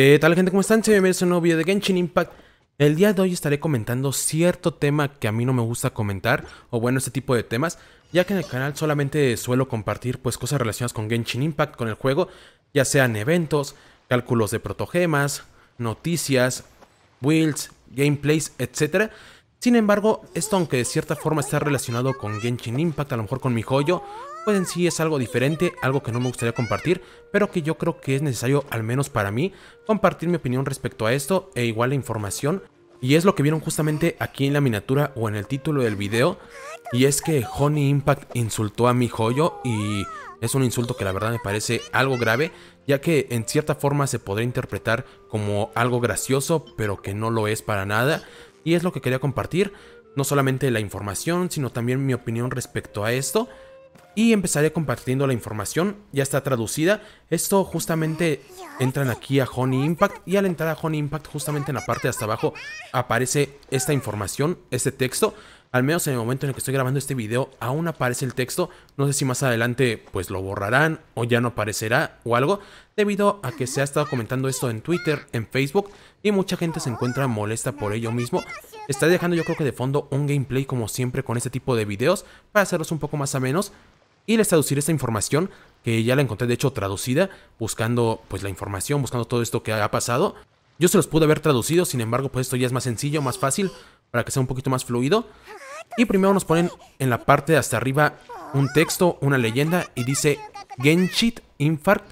¿Qué tal gente? ¿Cómo están? Se bienvenidos a un nuevo video de Genshin Impact. El día de hoy estaré comentando cierto tema que a mí no me gusta comentar, o bueno, este tipo de temas, ya que en el canal solamente suelo compartir pues cosas relacionadas con Genshin Impact, con el juego, ya sean eventos, cálculos de protogemas, noticias, builds, gameplays, etc. Sin embargo, esto aunque de cierta forma está relacionado con Genshin Impact, a lo mejor con mi joyo, pues en sí es algo diferente, algo que no me gustaría compartir, pero que yo creo que es necesario, al menos para mí, compartir mi opinión respecto a esto e igual la información. Y es lo que vieron justamente aquí en la miniatura o en el título del video, y es que Honey Impact insultó a mi joyo y es un insulto que la verdad me parece algo grave, ya que en cierta forma se podría interpretar como algo gracioso, pero que no lo es para nada, y es lo que quería compartir, no solamente la información, sino también mi opinión respecto a esto y empezaré compartiendo la información, ya está traducida, esto justamente entran aquí a Honey Impact y al entrar a Honey Impact justamente en la parte de hasta abajo aparece esta información, este texto, al menos en el momento en el que estoy grabando este video aún aparece el texto, no sé si más adelante pues lo borrarán o ya no aparecerá o algo, debido a que se ha estado comentando esto en Twitter, en Facebook y mucha gente se encuentra molesta por ello mismo. Está dejando yo creo que de fondo un gameplay como siempre con este tipo de videos para hacerlos un poco más menos y les traducir esta información que ya la encontré de hecho traducida buscando pues la información, buscando todo esto que ha pasado. Yo se los pude haber traducido, sin embargo pues esto ya es más sencillo, más fácil para que sea un poquito más fluido. Y primero nos ponen en la parte de hasta arriba un texto, una leyenda y dice Genshit Infarct.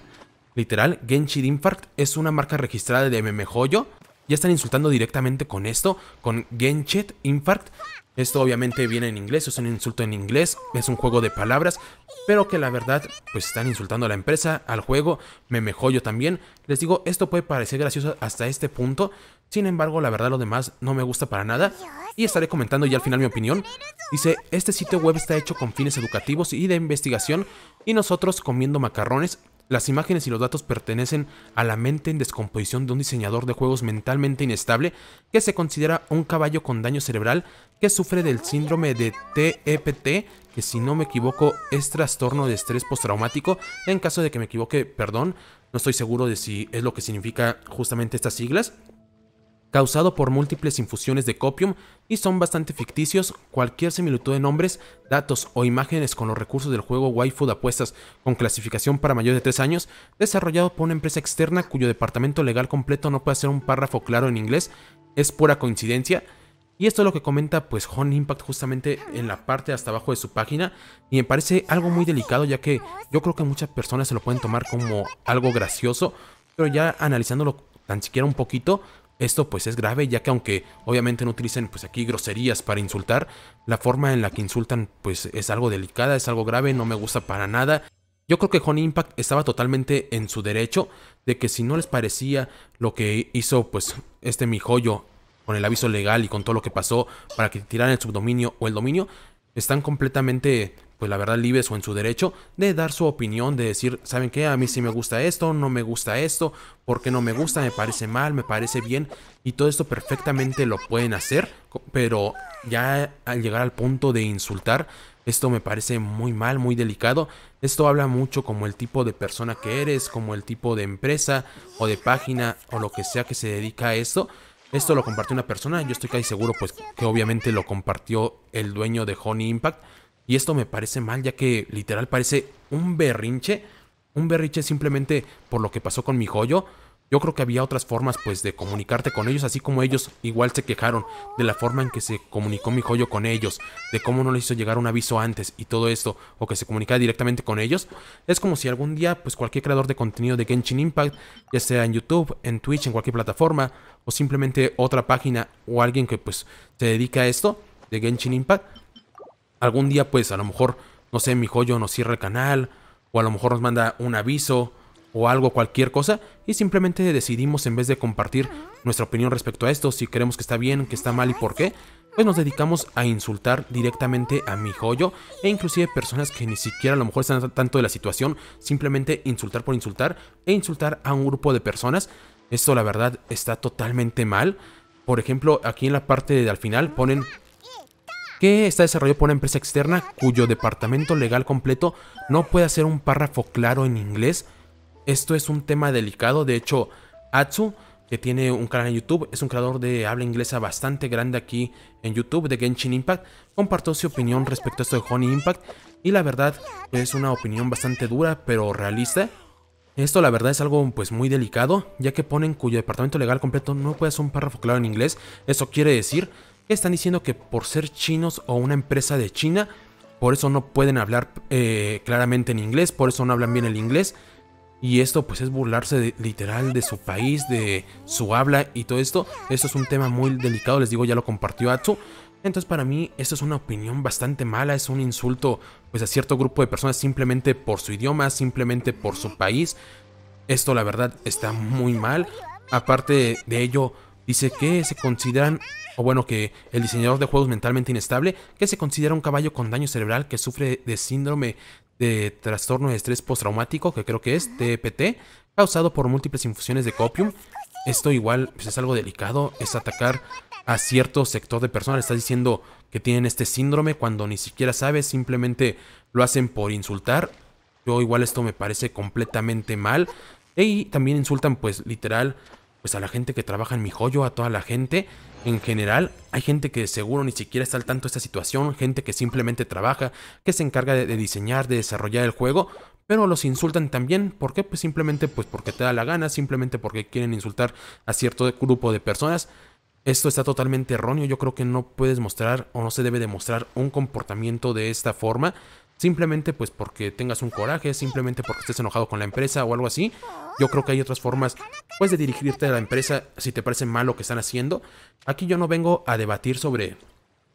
Literal, Genshit Infarct es una marca registrada de Joyo. Ya están insultando directamente con esto, con Genshit Infarct. Esto obviamente viene en inglés, es un insulto en inglés, es un juego de palabras, pero que la verdad, pues están insultando a la empresa, al juego, me yo también. Les digo, esto puede parecer gracioso hasta este punto, sin embargo, la verdad lo demás no me gusta para nada y estaré comentando ya al final mi opinión. Dice, este sitio web está hecho con fines educativos y de investigación y nosotros comiendo macarrones las imágenes y los datos pertenecen a la mente en descomposición de un diseñador de juegos mentalmente inestable que se considera un caballo con daño cerebral que sufre del síndrome de TEPT, e que si no me equivoco es trastorno de estrés postraumático. En caso de que me equivoque, perdón, no estoy seguro de si es lo que significa justamente estas siglas, causado por múltiples infusiones de copium y son bastante ficticios. Cualquier similitud de nombres, datos o imágenes con los recursos del juego Waifu de apuestas con clasificación para mayores de 3 años, desarrollado por una empresa externa cuyo departamento legal completo no puede hacer un párrafo claro en inglés, es pura coincidencia. Y esto es lo que comenta pues Hon Impact justamente en la parte hasta abajo de su página y me parece algo muy delicado ya que yo creo que muchas personas se lo pueden tomar como algo gracioso, pero ya analizándolo tan siquiera un poquito, esto pues es grave ya que aunque obviamente no utilicen pues aquí groserías para insultar, la forma en la que insultan pues es algo delicada, es algo grave, no me gusta para nada. Yo creo que Honey Impact estaba totalmente en su derecho de que si no les parecía lo que hizo pues este mi joyo con el aviso legal y con todo lo que pasó para que tiraran el subdominio o el dominio, están completamente pues la verdad libres o en su derecho de dar su opinión, de decir, ¿saben qué? A mí sí me gusta esto, no me gusta esto, porque no me gusta, me parece mal, me parece bien, y todo esto perfectamente lo pueden hacer, pero ya al llegar al punto de insultar, esto me parece muy mal, muy delicado. Esto habla mucho como el tipo de persona que eres, como el tipo de empresa o de página o lo que sea que se dedica a esto. Esto lo compartió una persona, yo estoy casi seguro pues que obviamente lo compartió el dueño de Honey Impact y esto me parece mal, ya que literal parece un berrinche. Un berrinche simplemente por lo que pasó con mi joyo. Yo creo que había otras formas pues de comunicarte con ellos, así como ellos igual se quejaron de la forma en que se comunicó mi joyo con ellos, de cómo no les hizo llegar un aviso antes y todo esto, o que se comunicara directamente con ellos. Es como si algún día pues cualquier creador de contenido de Genshin Impact, ya sea en YouTube, en Twitch, en cualquier plataforma, o simplemente otra página o alguien que pues se dedica a esto de Genshin Impact, algún día pues a lo mejor, no sé, mi joyo nos cierra el canal o a lo mejor nos manda un aviso o algo, cualquier cosa, y simplemente decidimos en vez de compartir nuestra opinión respecto a esto, si creemos que está bien, que está mal y por qué, pues nos dedicamos a insultar directamente a mi joyo e inclusive personas que ni siquiera a lo mejor están tanto de la situación, simplemente insultar por insultar e insultar a un grupo de personas. Esto la verdad está totalmente mal. Por ejemplo, aquí en la parte de al final ponen que está desarrollado por una empresa externa cuyo departamento legal completo no puede hacer un párrafo claro en inglés. Esto es un tema delicado, de hecho, Atsu, que tiene un canal en YouTube, es un creador de habla inglesa bastante grande aquí en YouTube de Genshin Impact, compartió su opinión respecto a esto de Honey Impact y la verdad es una opinión bastante dura pero realista. Esto la verdad es algo pues muy delicado, ya que ponen cuyo departamento legal completo no puede hacer un párrafo claro en inglés. Eso quiere decir están diciendo que por ser chinos o una empresa de China, por eso no pueden hablar eh, claramente en inglés, por eso no hablan bien el inglés. Y esto pues es burlarse literal de su país, de su habla y todo esto. Esto es un tema muy delicado, les digo, ya lo compartió Atsu. Entonces para mí esto es una opinión bastante mala, es un insulto pues a cierto grupo de personas simplemente por su idioma, simplemente por su país. Esto la verdad está muy mal. Aparte de ello, Dice que se consideran, o bueno, que el diseñador de juegos mentalmente inestable, que se considera un caballo con daño cerebral que sufre de síndrome de trastorno de estrés postraumático, que creo que es TPT, causado por múltiples infusiones de copium. Esto igual pues, es algo delicado, es atacar a cierto sector de personas. Estás diciendo que tienen este síndrome cuando ni siquiera sabes, simplemente lo hacen por insultar. Yo igual esto me parece completamente mal. Y también insultan pues literal pues a la gente que trabaja en mi joyo, a toda la gente en general. Hay gente que seguro ni siquiera está al tanto de esta situación, gente que simplemente trabaja, que se encarga de, diseñar, de desarrollar el juego, pero los insultan también. ¿Por qué? Pues simplemente pues porque te da la gana, simplemente porque quieren insultar a cierto grupo de personas. Esto está totalmente erróneo, yo creo que no puedes mostrar o no se debe demostrar un comportamiento de esta forma simplemente pues porque tengas un coraje, simplemente porque estés enojado con la empresa o algo así. Yo creo que hay otras formas pues de dirigirte a la empresa si te parece mal lo que están haciendo. Aquí yo no vengo a debatir sobre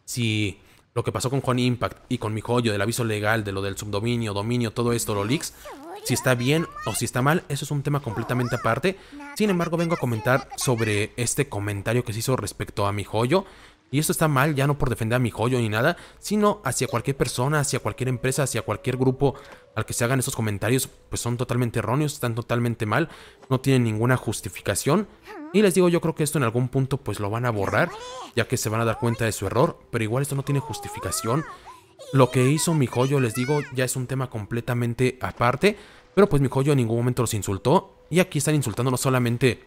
si lo que pasó con Juan Impact y con mi joyo del aviso legal, de lo del subdominio, dominio, todo esto, los leaks, si está bien o si está mal, eso es un tema completamente aparte. Sin embargo, vengo a comentar sobre este comentario que se hizo respecto a mi joyo y esto está mal, ya no por defender a mi joyo ni nada, sino hacia cualquier persona, hacia cualquier empresa, hacia cualquier grupo al que se hagan esos comentarios, pues son totalmente erróneos, están totalmente mal, no tienen ninguna justificación. Y les digo, yo creo que esto en algún punto pues lo van a borrar, ya que se van a dar cuenta de su error, pero igual esto no tiene justificación. Lo que hizo mi joyo, les digo, ya es un tema completamente aparte, pero pues mi joyo en ningún momento los insultó, y aquí están insultando no solamente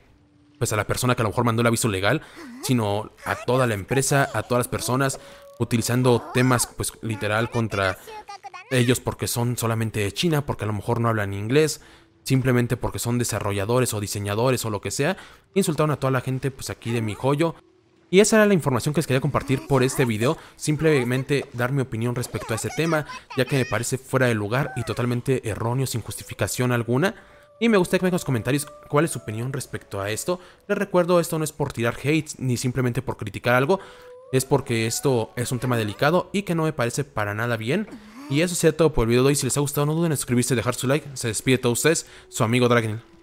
pues a la persona que a lo mejor mandó el aviso legal, sino a toda la empresa, a todas las personas, utilizando temas pues literal contra ellos porque son solamente de China, porque a lo mejor no hablan inglés, simplemente porque son desarrolladores o diseñadores o lo que sea, insultaron a toda la gente pues aquí de mi joyo. Y esa era la información que les quería compartir por este video, simplemente dar mi opinión respecto a ese tema, ya que me parece fuera de lugar y totalmente erróneo sin justificación alguna. Y me gustaría que me dejen los comentarios cuál es su opinión respecto a esto. Les recuerdo, esto no es por tirar hate ni simplemente por criticar algo. Es porque esto es un tema delicado y que no me parece para nada bien. Y eso sería todo por el video de hoy. Si les ha gustado, no duden en suscribirse dejar su like. Se despide todos ustedes, su amigo dragon